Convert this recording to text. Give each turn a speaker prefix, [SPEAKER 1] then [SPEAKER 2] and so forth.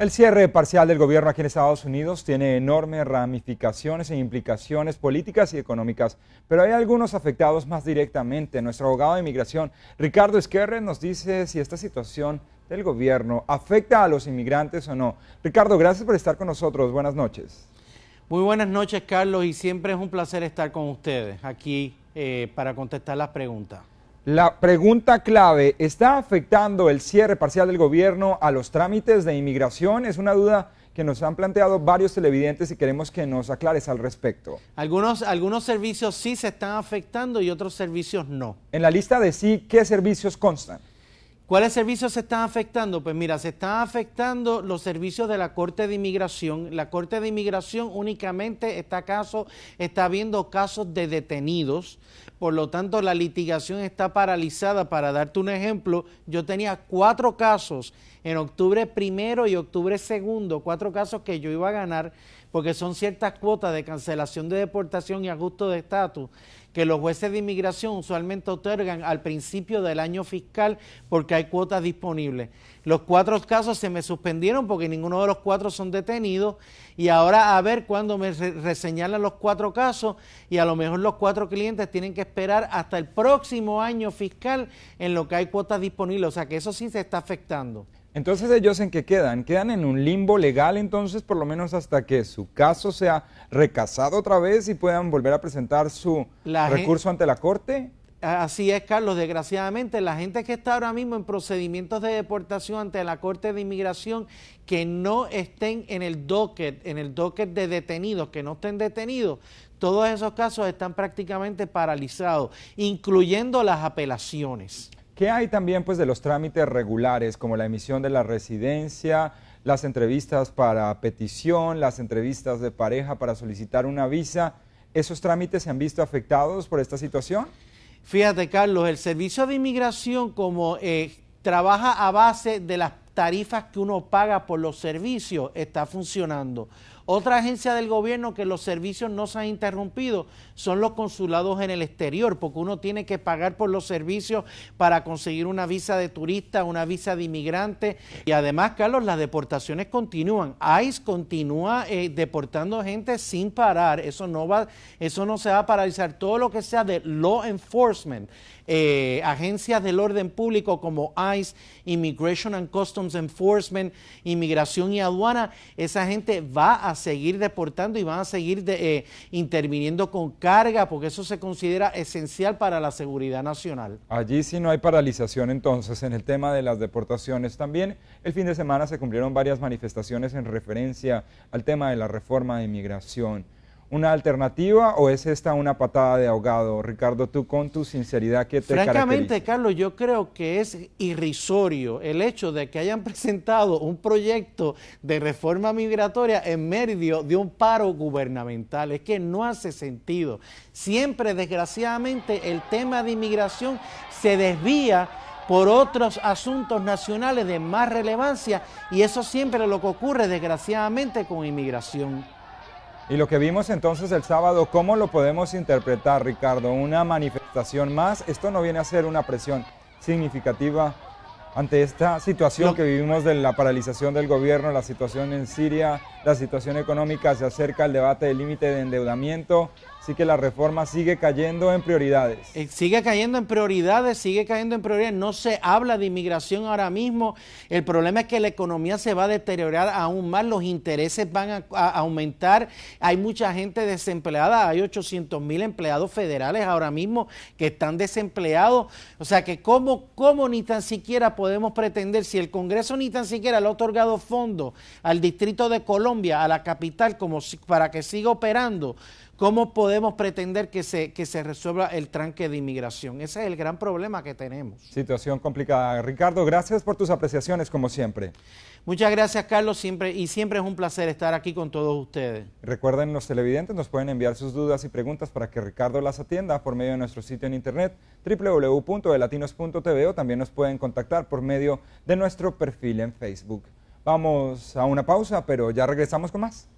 [SPEAKER 1] El cierre parcial del gobierno aquí en Estados Unidos tiene enormes ramificaciones e implicaciones políticas y económicas, pero hay algunos afectados más directamente. Nuestro abogado de inmigración, Ricardo Esquerre, nos dice si esta situación del gobierno afecta a los inmigrantes o no. Ricardo, gracias por estar con nosotros. Buenas noches.
[SPEAKER 2] Muy buenas noches, Carlos, y siempre es un placer estar con ustedes aquí eh, para contestar las preguntas.
[SPEAKER 1] La pregunta clave, ¿está afectando el cierre parcial del gobierno a los trámites de inmigración? Es una duda que nos han planteado varios televidentes y queremos que nos aclares al respecto.
[SPEAKER 2] Algunos, servicios sí se están afectando y otros servicios no.
[SPEAKER 1] En la lista de sí, ¿qué servicios constan?
[SPEAKER 2] ¿Cuáles servicios se están afectando? Pues mira, se están afectando los servicios de la Corte de Inmigración. La Corte de Inmigración únicamente está, caso, está viendo casos de detenidos. Por lo tanto, la litigación está paralizada. Para darte un ejemplo, yo tenía cuatro casos en octubre primero y octubre segundo, cuatro casos que yo iba a ganar porque son ciertas cuotas de cancelación de deportación y ajuste de estatus que los jueces de inmigración usualmente otorgan al principio del año fiscal porque hay cuotas disponibles. Los cuatro casos se me suspendieron porque ninguno de los cuatro son detenidos y ahora a ver cuándo me reseñalan los cuatro casos y a lo mejor los cuatro clientes tienen que esperar hasta el próximo año fiscal en lo que hay cuotas disponibles. O sea que eso sí se está afectando.
[SPEAKER 1] Entonces ellos en qué quedan? Quedan en un limbo legal entonces por lo menos hasta que su caso sea recasado otra vez y puedan volver a presentar su
[SPEAKER 2] recurso
[SPEAKER 1] ante la Corte.
[SPEAKER 2] Así es, Carlos. Desgraciadamente, la gente que está ahora mismo en procedimientos de deportación ante la Corte de Inmigración que no estén en el docket, en el docket de detenidos, que no estén detenidos, todos esos casos están prácticamente paralizados, incluyendo las apelaciones. ¿Qué hay también pues, de los
[SPEAKER 1] trámites regulares, como la emisión de la residencia, las entrevistas para petición, las entrevistas de pareja para solicitar una visa? ¿Esos trámites se han visto
[SPEAKER 2] afectados por esta situación? Fíjate, Carlos, el Servicio de Inmigración como eh, trabaja a base de las tarifas que uno paga por los servicios, está funcionando. Otra agencia del gobierno que los servicios no se han interrumpido son los consulados en el exterior, porque uno tiene que pagar por los servicios para conseguir una visa de turista, una visa de inmigrante. Y además, Carlos, las deportaciones continúan. ICE continúa eh, deportando gente sin parar. Eso no, va, eso no se va a paralizar. Todo lo que sea de law enforcement, eh, agencias del orden público como ICE, Immigration and Customs Enforcement, Inmigración y Aduana, esa gente va a seguir deportando y van a seguir de, eh, interviniendo con carga, porque eso se considera esencial para la seguridad nacional.
[SPEAKER 1] Allí sí no hay paralización entonces en el tema de las deportaciones. También el fin de semana se cumplieron varias manifestaciones en referencia al tema de la reforma de inmigración una alternativa o es esta una patada de ahogado? Ricardo, tú con tu sinceridad, ¿qué te Francamente,
[SPEAKER 2] Carlos, yo creo que es irrisorio el hecho de que hayan presentado un proyecto de reforma migratoria en medio de un paro gubernamental. Es que no hace sentido. Siempre, desgraciadamente, el tema de inmigración se desvía por otros asuntos nacionales de más relevancia y eso siempre es lo que ocurre desgraciadamente con inmigración.
[SPEAKER 1] Y lo que vimos entonces el sábado, ¿cómo lo podemos interpretar, Ricardo? ¿Una manifestación más? Esto no viene a ser una presión significativa ante esta situación que vivimos de la paralización del gobierno, la situación en Siria, la situación económica, se acerca al debate del límite de endeudamiento, así que la reforma sigue
[SPEAKER 2] cayendo en prioridades. Eh, sigue cayendo en prioridades, sigue cayendo en prioridades, no se habla de inmigración ahora mismo, el problema es que la economía se va a deteriorar aún más, los intereses van a, a aumentar, hay mucha gente desempleada, hay 800 mil empleados federales ahora mismo que están desempleados, o sea que cómo, cómo ni tan siquiera podemos pretender si el Congreso ni tan siquiera le ha otorgado fondos al Distrito de Colombia, a la capital, como para que siga operando? ¿Cómo podemos pretender que se, resuelva el tranque de inmigración? Ese es el gran problema que tenemos.
[SPEAKER 1] Situación complicada. Ricardo, gracias por tus apreciaciones, como siempre.
[SPEAKER 2] Muchas gracias, Carlos. y siempre es un placer estar aquí con todos ustedes.
[SPEAKER 1] Recuerden, los televidentes nos pueden enviar sus dudas y preguntas para que Ricardo las atienda por medio de nuestro sitio en internet www.elatinos.tv o también nos pueden contactar por medio de nuestro perfil en Facebook. Vamos a una pausa, pero ya regresamos con más.